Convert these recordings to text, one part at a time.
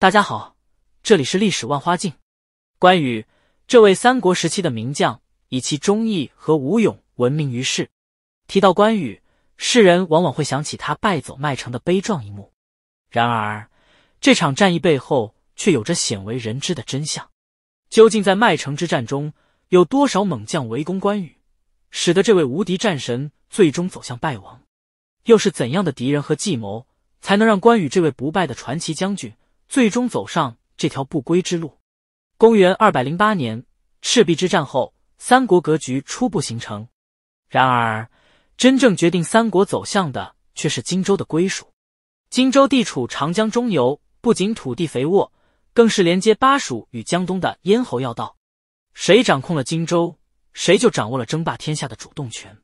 大家好，这里是历史万花镜。关羽这位三国时期的名将，以其忠义和武勇闻名于世。提到关羽，世人往往会想起他败走麦城的悲壮一幕。然而，这场战役背后却有着鲜为人知的真相。究竟在麦城之战中，有多少猛将围攻关羽，使得这位无敌战神最终走向败亡？又是怎样的敌人和计谋，才能让关羽这位不败的传奇将军？最终走上这条不归之路。公元二百零八年，赤壁之战后，三国格局初步形成。然而，真正决定三国走向的却是荆州的归属。荆州地处长江中游，不仅土地肥沃，更是连接巴蜀与江东的咽喉要道。谁掌控了荆州，谁就掌握了争霸天下的主动权。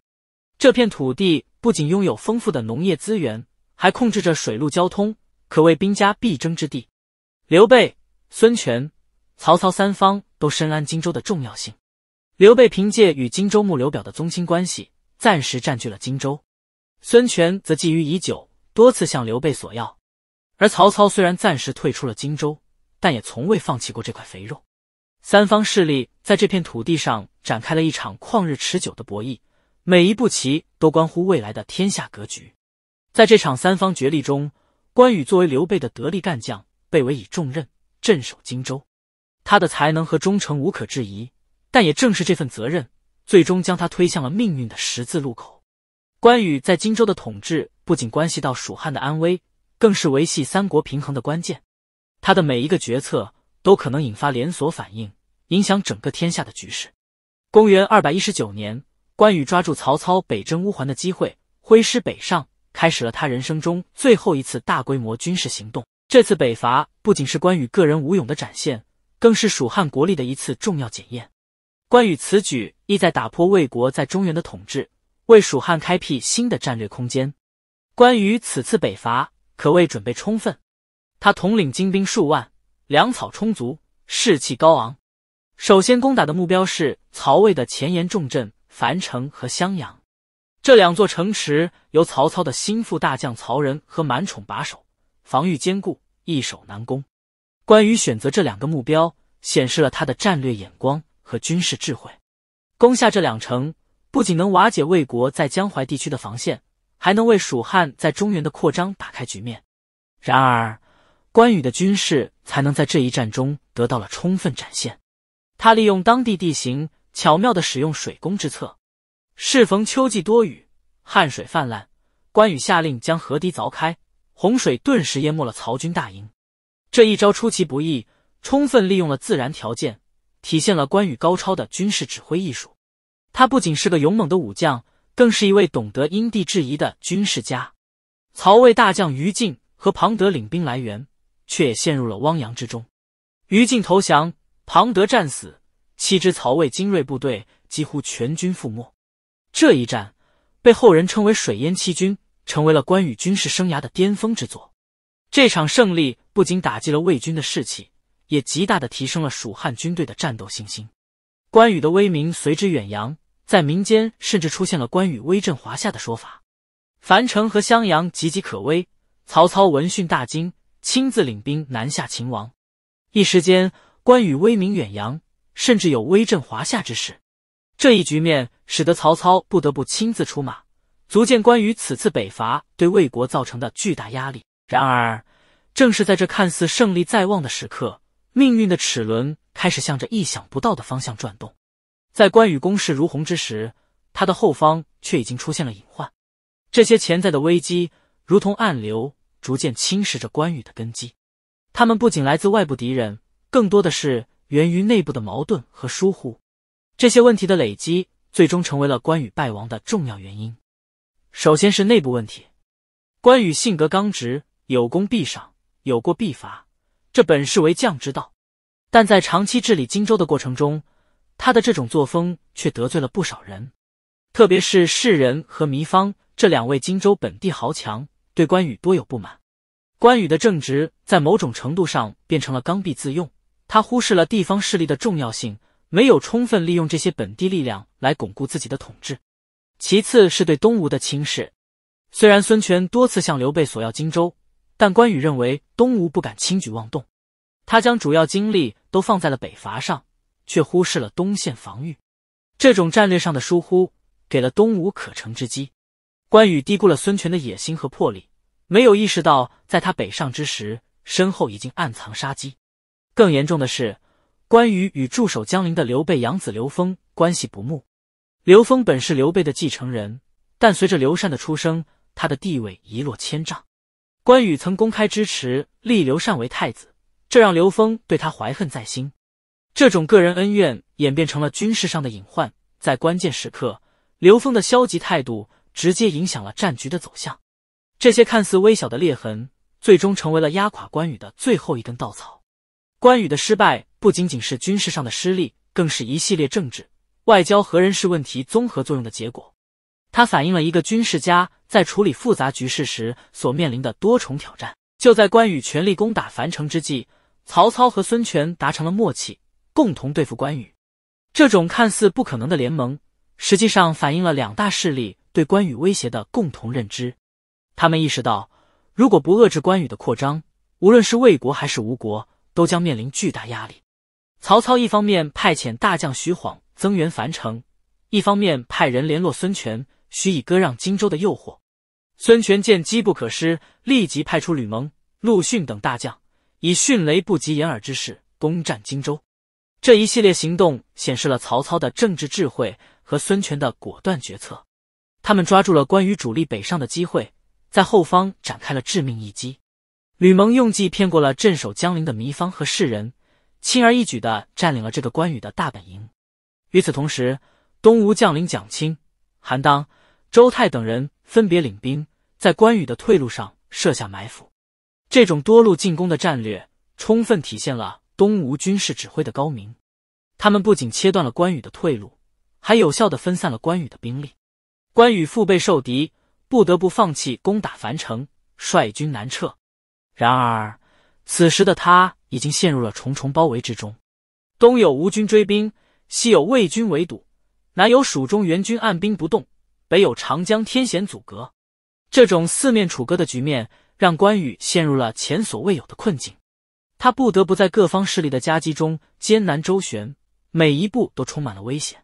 这片土地不仅拥有丰富的农业资源，还控制着水陆交通，可谓兵家必争之地。刘备、孙权、曹操三方都深谙荆州的重要性。刘备凭借与荆州牧刘表的宗亲关系，暂时占据了荆州；孙权则觊觎已久，多次向刘备索要；而曹操虽然暂时退出了荆州，但也从未放弃过这块肥肉。三方势力在这片土地上展开了一场旷日持久的博弈，每一步棋都关乎未来的天下格局。在这场三方角力中，关羽作为刘备的得力干将。被委以重任，镇守荆州。他的才能和忠诚无可置疑，但也正是这份责任，最终将他推向了命运的十字路口。关羽在荆州的统治不仅关系到蜀汉的安危，更是维系三国平衡的关键。他的每一个决策都可能引发连锁反应，影响整个天下的局势。公元二百一十九年，关羽抓住曹操北征乌桓的机会，挥师北上，开始了他人生中最后一次大规模军事行动。这次北伐不仅是关羽个人武勇的展现，更是蜀汉国力的一次重要检验。关羽此举意在打破魏国在中原的统治，为蜀汉开辟新的战略空间。关羽此次北伐可谓准备充分，他统领精兵数万，粮草充足，士气高昂。首先攻打的目标是曹魏的前沿重镇樊城和襄阳，这两座城池由曹操的心腹大将曹仁和满宠把守。防御坚固，易守难攻。关羽选择这两个目标，显示了他的战略眼光和军事智慧。攻下这两城，不仅能瓦解魏国在江淮地区的防线，还能为蜀汉在中原的扩张打开局面。然而，关羽的军事才能在这一战中得到了充分展现。他利用当地地形，巧妙的使用水攻之策。适逢秋季多雨，汉水泛滥，关羽下令将河堤凿开。洪水顿时淹没了曹军大营，这一招出其不意，充分利用了自然条件，体现了关羽高超的军事指挥艺术。他不仅是个勇猛的武将，更是一位懂得因地制宜的军事家。曹魏大将于禁和庞德领兵来援，却也陷入了汪洋之中。于禁投降，庞德战死，七支曹魏精锐部队几乎全军覆没。这一战被后人称为“水淹七军”。成为了关羽军事生涯的巅峰之作。这场胜利不仅打击了魏军的士气，也极大的提升了蜀汉军队的战斗信心。关羽的威名随之远扬，在民间甚至出现了“关羽威震华夏”的说法。樊城和襄阳岌岌可危，曹操闻讯大惊，亲自领兵南下秦王。一时间，关羽威名远扬，甚至有威震华夏之势。这一局面使得曹操不得不亲自出马。足见关羽此次北伐对魏国造成的巨大压力。然而，正是在这看似胜利在望的时刻，命运的齿轮开始向着意想不到的方向转动。在关羽攻势如虹之时，他的后方却已经出现了隐患。这些潜在的危机如同暗流，逐渐侵蚀着关羽的根基。他们不仅来自外部敌人，更多的是源于内部的矛盾和疏忽。这些问题的累积，最终成为了关羽败亡的重要原因。首先是内部问题。关羽性格刚直，有功必赏，有过必罚，这本是为将之道。但在长期治理荆州的过程中，他的这种作风却得罪了不少人，特别是士人和糜芳这两位荆州本地豪强，对关羽多有不满。关羽的正直在某种程度上变成了刚愎自用，他忽视了地方势力的重要性，没有充分利用这些本地力量来巩固自己的统治。其次是对东吴的轻视，虽然孙权多次向刘备索要荆州，但关羽认为东吴不敢轻举妄动，他将主要精力都放在了北伐上，却忽视了东线防御。这种战略上的疏忽，给了东吴可乘之机。关羽低估了孙权的野心和魄力，没有意识到在他北上之时，身后已经暗藏杀机。更严重的是，关羽与驻守江陵的刘备养子刘封关系不睦。刘封本是刘备的继承人，但随着刘禅的出生，他的地位一落千丈。关羽曾公开支持立刘禅为太子，这让刘封对他怀恨在心。这种个人恩怨演变成了军事上的隐患，在关键时刻，刘封的消极态度直接影响了战局的走向。这些看似微小的裂痕，最终成为了压垮关羽的最后一根稻草。关羽的失败不仅仅是军事上的失利，更是一系列政治。外交和人事问题综合作用的结果，它反映了一个军事家在处理复杂局势时所面临的多重挑战。就在关羽全力攻打樊城之际，曹操和孙权达成了默契，共同对付关羽。这种看似不可能的联盟，实际上反映了两大势力对关羽威胁的共同认知。他们意识到，如果不遏制关羽的扩张，无论是魏国还是吴国，都将面临巨大压力。曹操一方面派遣大将徐晃。增援樊城，一方面派人联络孙权，许以割让荆州的诱惑。孙权见机不可失，立即派出吕蒙、陆逊等大将，以迅雷不及掩耳之势攻占荆州。这一系列行动显示了曹操的政治智慧和孙权的果断决策。他们抓住了关羽主力北上的机会，在后方展开了致命一击。吕蒙用计骗过了镇守江陵的糜芳和士人，轻而易举的占领了这个关羽的大本营。与此同时，东吴将领蒋钦、韩当、周泰等人分别领兵，在关羽的退路上设下埋伏。这种多路进攻的战略，充分体现了东吴军事指挥的高明。他们不仅切断了关羽的退路，还有效的分散了关羽的兵力。关羽腹背受敌，不得不放弃攻打樊城，率军南撤。然而，此时的他已经陷入了重重包围之中，东有吴军追兵。西有魏军围堵，南有蜀中援军按兵不动，北有长江天险阻隔。这种四面楚歌的局面，让关羽陷入了前所未有的困境。他不得不在各方势力的夹击中艰难周旋，每一步都充满了危险。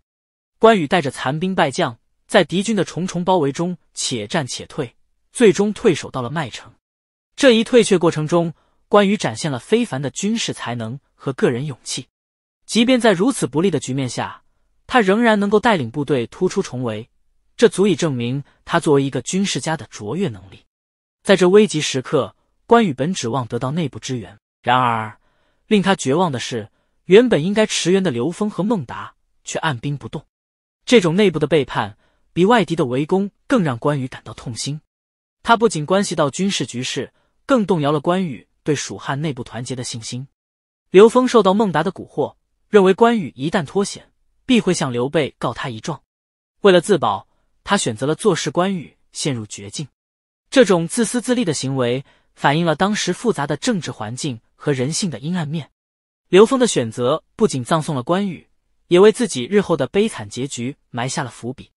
关羽带着残兵败将，在敌军的重重包围中且战且退，最终退守到了麦城。这一退却过程中，关羽展现了非凡的军事才能和个人勇气。即便在如此不利的局面下，他仍然能够带领部队突出重围，这足以证明他作为一个军事家的卓越能力。在这危急时刻，关羽本指望得到内部支援，然而令他绝望的是，原本应该驰援的刘封和孟达却按兵不动。这种内部的背叛比外敌的围攻更让关羽感到痛心。他不仅关系到军事局势，更动摇了关羽对蜀汉内部团结的信心。刘封受到孟达的蛊惑。认为关羽一旦脱险，必会向刘备告他一状。为了自保，他选择了坐视关羽陷入绝境。这种自私自利的行为，反映了当时复杂的政治环境和人性的阴暗面。刘封的选择不仅葬送了关羽，也为自己日后的悲惨结局埋下了伏笔。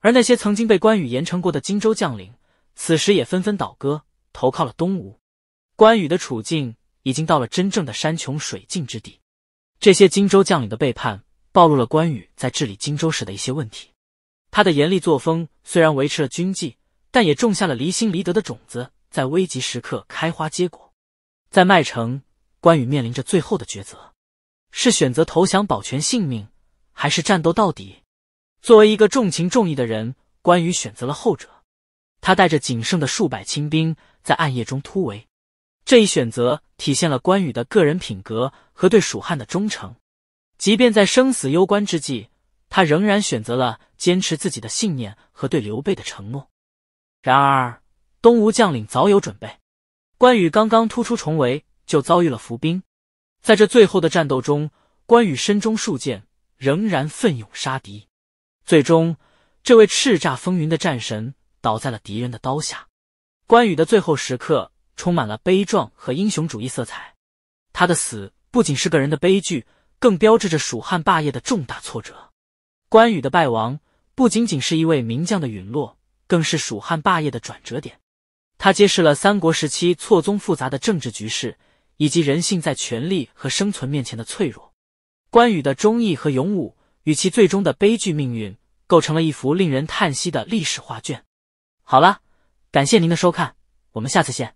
而那些曾经被关羽严惩过的荆州将领，此时也纷纷倒戈，投靠了东吴。关羽的处境已经到了真正的山穷水尽之地。这些荆州将领的背叛，暴露了关羽在治理荆州时的一些问题。他的严厉作风虽然维持了军纪，但也种下了离心离德的种子，在危急时刻开花结果。在麦城，关羽面临着最后的抉择：是选择投降保全性命，还是战斗到底？作为一个重情重义的人，关羽选择了后者。他带着仅剩的数百亲兵，在暗夜中突围。这一选择体现了关羽的个人品格和对蜀汉的忠诚，即便在生死攸关之际，他仍然选择了坚持自己的信念和对刘备的承诺。然而，东吴将领早有准备，关羽刚刚突出重围，就遭遇了伏兵。在这最后的战斗中，关羽身中数箭，仍然奋勇杀敌。最终，这位叱咤风云的战神倒在了敌人的刀下。关羽的最后时刻。充满了悲壮和英雄主义色彩。他的死不仅是个人的悲剧，更标志着蜀汉霸业的重大挫折。关羽的败亡不仅仅是一位名将的陨落，更是蜀汉霸业的转折点。他揭示了三国时期错综复杂的政治局势，以及人性在权力和生存面前的脆弱。关羽的忠义和勇武与其最终的悲剧命运，构成了一幅令人叹息的历史画卷。好了，感谢您的收看，我们下次见。